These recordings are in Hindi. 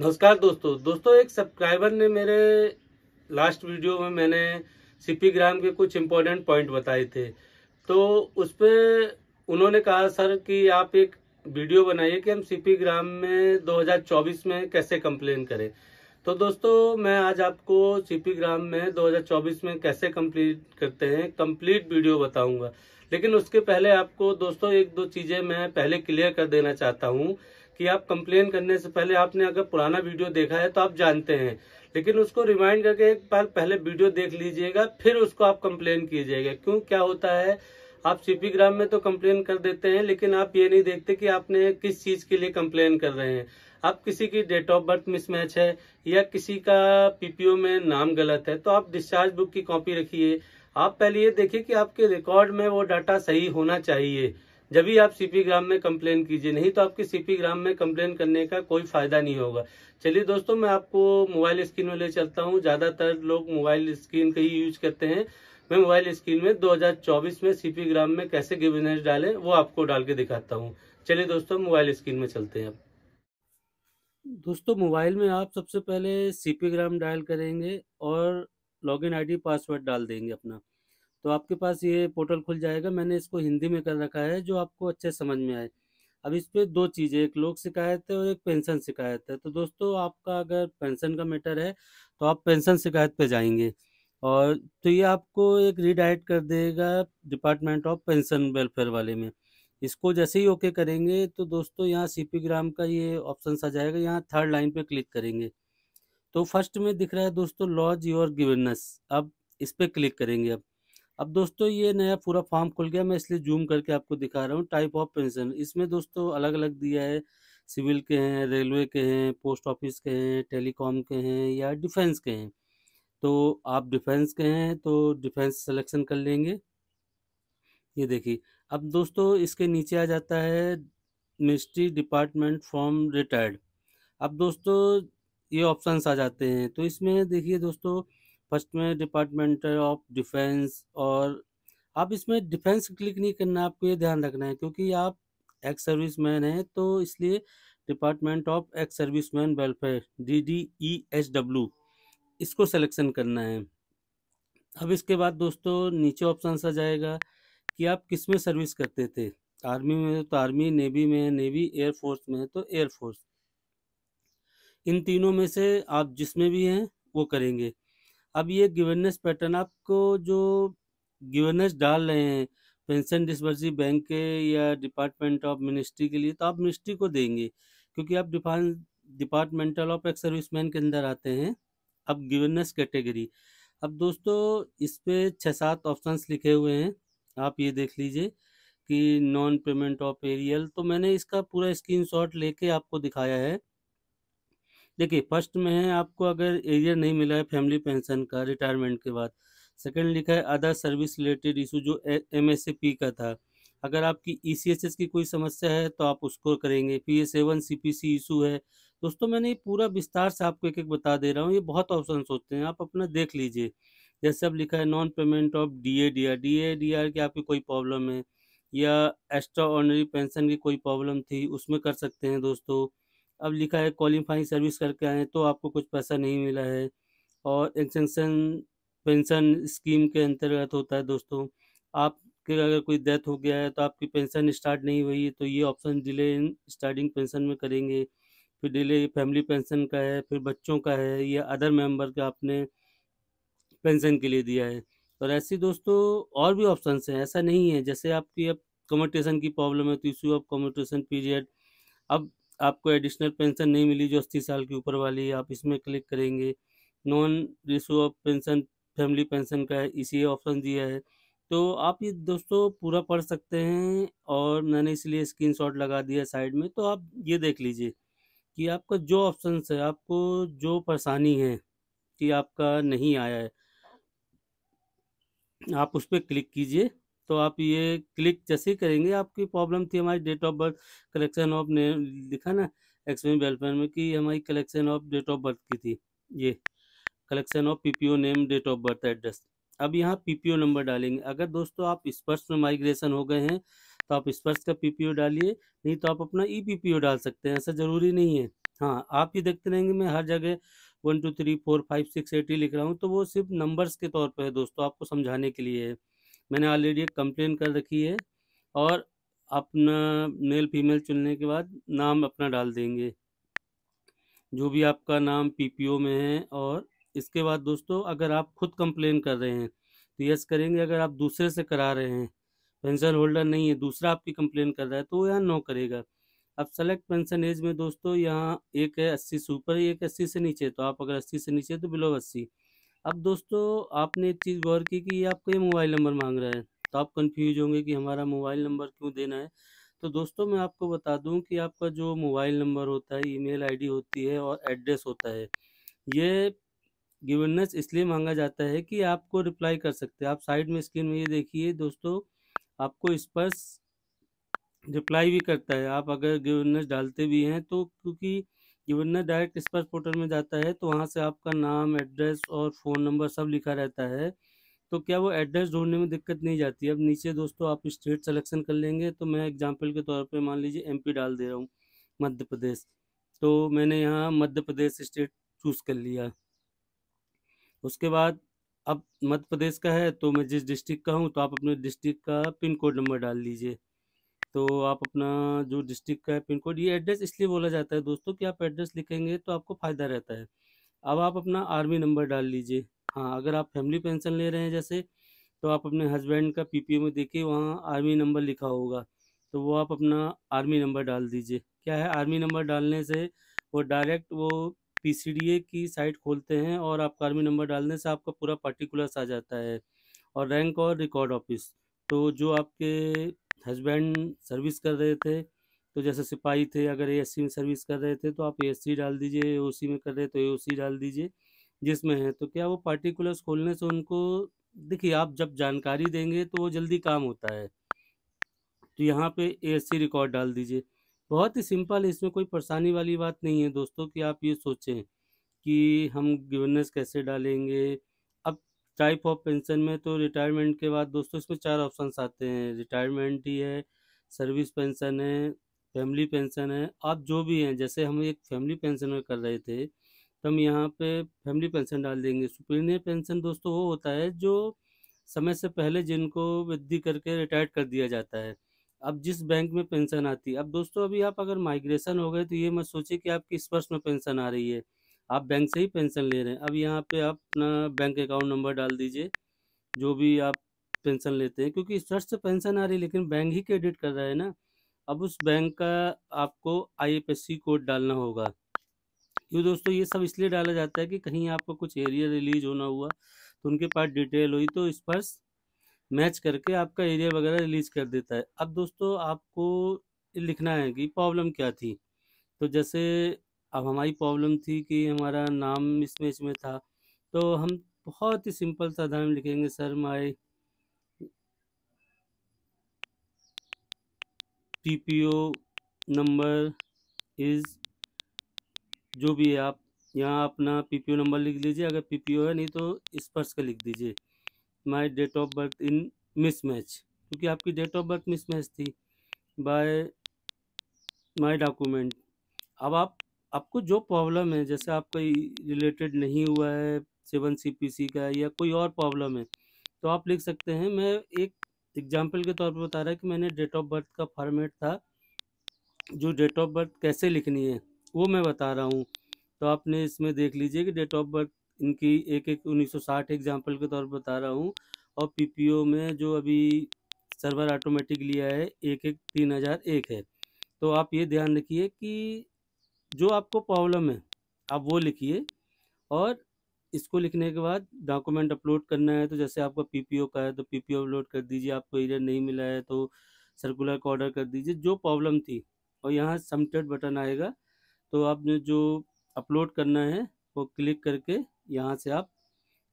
नमस्कार दोस्तों दोस्तों एक सब्सक्राइबर ने मेरे लास्ट वीडियो में मैंने सीपी ग्राम के कुछ इम्पोर्टेंट पॉइंट बताए थे तो उस पर उन्होंने कहा सर कि आप एक वीडियो बनाइए कि हम सीपी ग्राम में 2024 में कैसे कंप्लेन करें तो दोस्तों मैं आज आपको सीपी ग्राम में 2024 में कैसे कंप्लीट करते हैं कंप्लीट वीडियो बताऊंगा लेकिन उसके पहले आपको दोस्तों एक दो चीज़ें मैं पहले क्लियर कर देना चाहता हूँ कि आप कंप्लेन करने से पहले आपने अगर पुराना वीडियो देखा है तो आप जानते हैं लेकिन उसको रिमाइंड करके एक बार पहले वीडियो देख लीजिएगा फिर उसको आप कंप्लेन कीजिएगा क्यों क्या होता है आप सीपी ग्राम में तो कंप्लेन कर देते हैं लेकिन आप ये नहीं देखते कि आपने किस चीज के लिए कंप्लेन कर रहे हैं आप किसी की डेट ऑफ बर्थ मिसमैच है या किसी का पीपीओ में नाम गलत है तो आप डिस्चार्ज बुक की कॉपी रखिए आप पहले ये देखिए कि आपके रिकॉर्ड में वो डाटा सही होना चाहिए जब भी आप सीपी ग्राम में कंप्लेन कीजिए नहीं तो आपकी सीपी ग्राम में कंप्लेन करने का कोई फायदा नहीं होगा चलिए दोस्तों मैं आपको मोबाइल स्क्रीन में ले चलता हूँ ज्यादातर लोग मोबाइल स्क्रीन का ही यूज करते हैं मैं मोबाइल स्क्रीन में 2024 में सीपी ग्राम में कैसे गिवेनेस डालें वो आपको डाल के दिखाता हूँ चलिए दोस्तों मोबाइल स्क्रीन में चलते हैं दोस्तों मोबाइल में आप सबसे पहले सीपी ग्राम डायल करेंगे और लॉग इन पासवर्ड डाल देंगे अपना तो आपके पास ये पोर्टल खुल जाएगा मैंने इसको हिंदी में कर रखा है जो आपको अच्छे समझ में आए अब इस पर दो चीज़ें एक लोक शिकायत है और एक पेंशन शिकायत है तो दोस्तों आपका अगर पेंशन का मैटर है तो आप पेंशन शिकायत पे जाएंगे और तो ये आपको एक रीडाइट कर देगा डिपार्टमेंट ऑफ पेंशन वेलफेयर वाले में इसको जैसे ही ओके करेंगे तो दोस्तों यहाँ सी पी ग्राम का ये ऑप्शन आ जाएगा यहाँ थर्ड लाइन पर क्लिक करेंगे तो फर्स्ट में दिख रहा है दोस्तों लॉज योर गिवनस अब इस पर क्लिक करेंगे अब अब दोस्तों ये नया पूरा फॉर्म खुल गया मैं इसलिए जूम करके आपको दिखा रहा हूँ टाइप ऑफ पेंशन इसमें दोस्तों अलग अलग दिया है सिविल के हैं रेलवे के हैं पोस्ट ऑफिस के हैं टेलीकॉम के हैं या डिफेंस के हैं तो आप डिफेंस के हैं तो डिफेंस सेलेक्शन कर लेंगे ये देखिए अब दोस्तों इसके नीचे आ जाता है मिनिस्ट्री डिपार्टमेंट फ्रॉम रिटायर्ड अब दोस्तों ये ऑप्शंस आ जाते हैं तो इसमें देखिए दोस्तों फर्स्ट में डिपार्टमेंट ऑफ डिफेंस और आप इसमें डिफेंस क्लिक नहीं करना आपको ये ध्यान रखना है क्योंकि आप एक्स सर्विस मैन हैं तो इसलिए department of ex service man welfare D D E H W इसको सिलेक्शन करना है अब इसके बाद दोस्तों नीचे ऑप्शन आ जाएगा कि आप किस में सर्विस करते थे आर्मी में तो आर्मी नेवी में है नेवी एयरफोर्स में है तो एयरफोर्स इन तीनों में से आप जिसमें भी हैं वो करेंगे अब ये गिवर्नेस पैटर्न आपको जो गिवर्नेस डाल रहे हैं पेंशन डिस्बर्सी बैंक के या डिपार्टमेंट ऑफ मिनिस्ट्री के लिए तो आप मिनिस्ट्री को देंगे क्योंकि आप डिफान डिपार्टमेंटल ऑफ एक्स मैन के अंदर आते हैं अब गिवर्नेस कैटेगरी अब दोस्तों इस पर छः सात ऑप्शंस लिखे हुए हैं आप ये देख लीजिए कि नॉन पेमेंट ऑफ एरियल तो मैंने इसका पूरा स्क्रीन लेके आपको दिखाया है देखिए फर्स्ट में है आपको अगर एरियर नहीं मिला है फैमिली पेंशन का रिटायरमेंट के बाद सेकंड लिखा है अदर सर्विस रिलेटेड इशू जो एम एस पी का था अगर आपकी ई सी एस एस की कोई समस्या है तो आप उसको करेंगे P A seven C P C issue है दोस्तों मैंने ये पूरा विस्तार से आपको एक एक बता दे रहा हूँ ये बहुत ऑप्शन होते हैं आप अपना देख लीजिए जैसे अब लिखा है non payment of D A D R D A D R की आपकी कोई प्रॉब्लम है या एक्स्ट्रा ऑर्डनरी पेंशन की कोई प्रॉब्लम थी उसमें कर सकते हैं दोस्तों अब लिखा है क्वालिफाइंग सर्विस करके आए तो आपको कुछ पैसा नहीं मिला है और एक्सेंशन पेंशन स्कीम के अंतर्गत होता है दोस्तों आपके अगर कोई डेथ हो गया है तो आपकी पेंशन स्टार्ट नहीं हुई है तो ये option delay in starting pension में करेंगे फिर डिले फैमिली पेंशन का है फिर बच्चों का है या अदर मेंबर का आपने पेंशन के लिए दिया है और ऐसे दोस्तों और भी ऑप्शन हैं ऐसा नहीं है जैसे आपकी अब कम्यूटेशन की प्रॉब्लम है तो इशू ऑफ कम्यूटेशन पीरियड अब आपको एडिशनल पेंशन नहीं मिली जो अस्सी साल की ऊपर वाली आप इसमें क्लिक करेंगे non ratio of pension family pension का है इसी ऑप्शन दिया है तो आप ये दोस्तों पूरा पढ़ सकते हैं और मैंने इसलिए शॉट लगा दिया साइड में तो आप ये देख लीजिए कि आपका जो ऑप्शन है आपको जो परेशानी है कि आपका नहीं आया है आप उस पर क्लिक कीजिए तो आप ये क्लिक जैसे ही करेंगे आपकी प्रॉब्लम थी हमारी date of birth collection of ने लिखा ना एक्सपेन वेलफेयर में कि हमारी collection of date of birth की थी ये collection of PPO name date of birth address अब यहाँ पीपीओ नंबर डालेंगे अगर दोस्तों आप स्पर्श में माइग्रेशन हो गए हैं तो आप स्पर्श का पीपीओ डालिए नहीं तो आप अपना ई पीपीओ डाल सकते हैं ऐसा ज़रूरी नहीं है हाँ आप ये देखते रहेंगे मैं हर जगह one two three four five six eight ही लिख रहा हूँ तो वो सिर्फ नंबर्स के तौर पर है दोस्तों आपको समझाने के लिए है मैंने ऑलरेडी एक कंप्लेन कर रखी है और अपना मेल फीमेल चुनने के बाद नाम अपना डाल देंगे जो भी आपका नाम पीपीओ में है और इसके बाद दोस्तों अगर आप खुद कंप्लेन कर रहे हैं तो यस करेंगे अगर आप दूसरे से करा रहे हैं पेंशन होल्डर नहीं है दूसरा आपकी कंप्लेन कर रहा है तो वो यहाँ नो करेगा अब सेलेक्ट पेंशन एज में दोस्तों यहाँ एक है अस्सी से ऊपर एक अस्सी से नीचे तो आप अगर अस्सी से नीचे तो बिलो अस्सी अब दोस्तों आपने एक चीज़ गौर की कि ये आपका ये मोबाइल नंबर मांग रहा है तो आप कंफ्यूज होंगे कि हमारा मोबाइल नंबर क्यों देना है तो दोस्तों मैं आपको बता दूं कि आपका जो मोबाइल नंबर होता है ईमेल आईडी होती है और एड्रेस होता है ये गिवननेस इसलिए मांगा जाता है कि आपको रिप्लाई कर सकते हैं आप साइड में स्क्रीन में ये देखिए दोस्तों आपको इस पर रिप्लाई भी करता है आप अगर गिवननेस डालते भी हैं तो क्योंकि इवन ना डायरेक्ट स्पर्स पोर्टल में जाता है तो वहाँ से आपका नाम एड्रेस और फ़ोन नंबर सब लिखा रहता है तो क्या वो एड्रेस ढूंढने में दिक्कत नहीं जाती अब नीचे दोस्तों आप स्टेट सेलेक्शन कर लेंगे तो मैं एग्जाम्पल के तौर पर मान लीजिए एम डाल दे रहा हूँ मध्य प्रदेश तो मैंने यहाँ मध्य प्रदेश स्टेट चूज़ कर लिया उसके बाद अब मध्य प्रदेश का है तो मैं जिस डिस्ट्रिक्ट का हूँ तो आप अपने डिस्ट्रिक्ट का पिन कोड नंबर डाल लीजिए तो आप अपना जो डिस्ट्रिक्ट का पिन कोड ये एड्रेस इसलिए बोला जाता है दोस्तों कि आप एड्रेस लिखेंगे तो आपको फ़ायदा रहता है अब आप अपना आर्मी नंबर डाल लीजिए हाँ अगर आप फैमिली पेंशन ले रहे हैं जैसे तो आप अपने हस्बैंड का पी में देखिए वहाँ आर्मी नंबर लिखा होगा तो वो आप अपना आर्मी नंबर डाल दीजिए क्या है आर्मी नंबर डालने से वो डायरेक्ट वो पी की साइट खोलते हैं और आपका आर्मी नंबर डालने से आपका पूरा पार्टिकुलर्स आ जाता है और रैंक और रिकॉर्ड ऑफिस तो जो आपके हस्बैंड सर्विस कर रहे थे तो जैसे सिपाही थे अगर ए में सर्विस कर रहे थे तो आप ए डाल दीजिए ए में कर रहे तो ए डाल दीजिए जिसमें है तो क्या वो पार्टिकुलर्स खोलने से उनको देखिए आप जब जानकारी देंगे तो वो जल्दी काम होता है तो यहाँ पे ए रिकॉर्ड डाल दीजिए बहुत ही सिंपल है इसमें कोई परेशानी वाली बात नहीं है दोस्तों कि आप ये सोचें कि हम गिवर्नेस कैसे डालेंगे टाइप ऑफ पेंशन में तो रिटायरमेंट के बाद दोस्तों इसमें चार ऑप्शन आते हैं रिटायरमेंट ही है सर्विस पेंशन है फैमिली पेंशन है आप जो भी हैं जैसे हम एक फैमिली पेंशन में कर रहे थे तो हम यहाँ पे फैमिली पेंशन डाल देंगे सुप्रीनियर पेंशन दोस्तों वो होता है जो समय से पहले जिनको वृद्धि करके रिटायर्ड कर दिया जाता है अब जिस बैंक में पेंशन आती है अब दोस्तों अभी आप अगर माइग्रेशन हो गए तो ये मत सोचिए कि आपकी इस वर्ष में पेंशन आ रही है आप बैंक से ही पेंशन ले रहे हैं अब यहाँ पे आप अपना बैंक अकाउंट नंबर डाल दीजिए जो भी आप पेंशन लेते हैं क्योंकि सर्च से पेंशन आ रही है लेकिन बैंक ही क्रेडिट कर रहा है ना अब उस बैंक का आपको आईएफएससी कोड डालना होगा क्यों दोस्तों ये सब इसलिए डाला जाता है कि कहीं आपको कुछ एरिया रिलीज होना हुआ तो उनके पास डिटेल हुई तो इस पर मैच करके आपका एरिया वगैरह रिलीज कर देता है अब दोस्तों आपको लिखना है कि प्रॉब्लम क्या थी तो जैसे अब हमारी प्रॉब्लम थी कि हमारा नाम मिसमैच में था तो हम बहुत ही सिंपल साधारण लिखेंगे sir my PPO number is जो भी है आप यहाँ अपना पीपीओ नंबर लिख लीजिए अगर पीपीओ है नहीं तो स्पर्श का लिख दीजिए my date of birth in mismatch क्योंकि आपकी date of birth mismatch थी बाय माई डॉक्यूमेंट अब आप आपको जो प्रॉब्लम है जैसे आपका रिलेटेड नहीं हुआ है सेवन सी का या कोई और प्रॉब्लम है तो आप लिख सकते हैं मैं एक एग्जाम्पल के तौर पर बता रहा है कि मैंने डेट ऑफ बर्थ का फॉर्मेट था जो डेट ऑफ बर्थ कैसे लिखनी है वो मैं बता रहा हूँ तो आपने इसमें देख लीजिए कि डेट ऑफ बर्थ इनकी एक एक साठ एग्जाम्पल के तौर पर बता रहा हूँ और पीपीओ में जो अभी सर्वर ऑटोमेटिक लिया है एक एक तीन हज़ार एक है तो आप ये ध्यान रखिए कि जो आपको प्रॉब्लम है आप वो लिखिए और इसको लिखने के बाद डॉक्यूमेंट अपलोड करना है तो जैसे आपका पीपीओ का है तो पीपीओ अपलोड कर दीजिए आपको एरियर नहीं मिला है तो सर्कुलर का ऑर्डर कर दीजिए जो प्रॉब्लम थी और यहाँ सबमिटेड बटन आएगा तो आपने जो अपलोड करना है वो क्लिक करके यहाँ से आप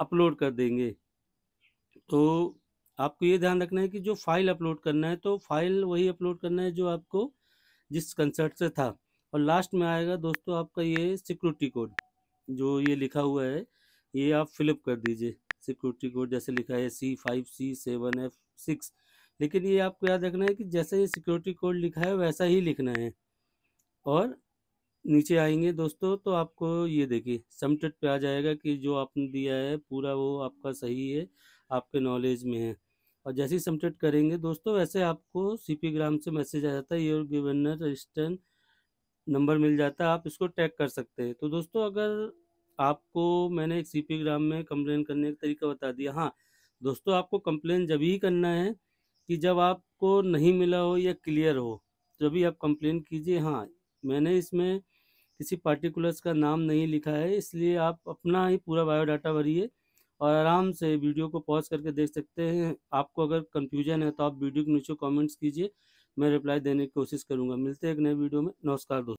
अपलोड कर देंगे तो आपको ये ध्यान रखना है कि जो फाइल अपलोड करना है तो फाइल वही अपलोड करना है जो आपको जिस कंसर्ट से था और लास्ट में आएगा दोस्तों आपका ये सिक्योरिटी कोड जो ये लिखा हुआ है ये आप फिलअप कर दीजिए सिक्योरिटी कोड जैसे लिखा है C five C seven F six लेकिन ये आपको याद रखना है कि जैसे ये सिक्योरिटी कोड लिखा है वैसा ही लिखना है और नीचे आएंगे दोस्तों तो आपको ये देखिए समटेट पे आ जाएगा कि जो आपने दिया है पूरा वो आपका सही है आपके नॉलेज में है और जैसे ही समटेट करेंगे दोस्तों वैसे आपको सी ग्राम से मैसेज आ जाता है योर गिवेनर रजिस्टर्न नंबर मिल जाता है आप इसको टैग कर सकते हैं तो दोस्तों अगर आपको मैंने एक सी ग्राम में कंप्लेन करने का तरीका बता दिया हाँ दोस्तों आपको कंप्लेन जब ही करना है कि जब आपको नहीं मिला हो या क्लियर हो जब भी आप कंप्लेन कीजिए हाँ मैंने इसमें किसी पार्टिकुलर्स का नाम नहीं लिखा है इसलिए आप अपना ही पूरा बायोडाटा भरिए और आराम से वीडियो को पॉज करके देख सकते हैं आपको अगर कन्फ्यूजन है तो आप वीडियो के नीचे कॉमेंट्स कीजिए मैं रिप्लाई देने की कोशिश करूँगा मिलते हैं एक नए वीडियो में नमस्कार दोस्तों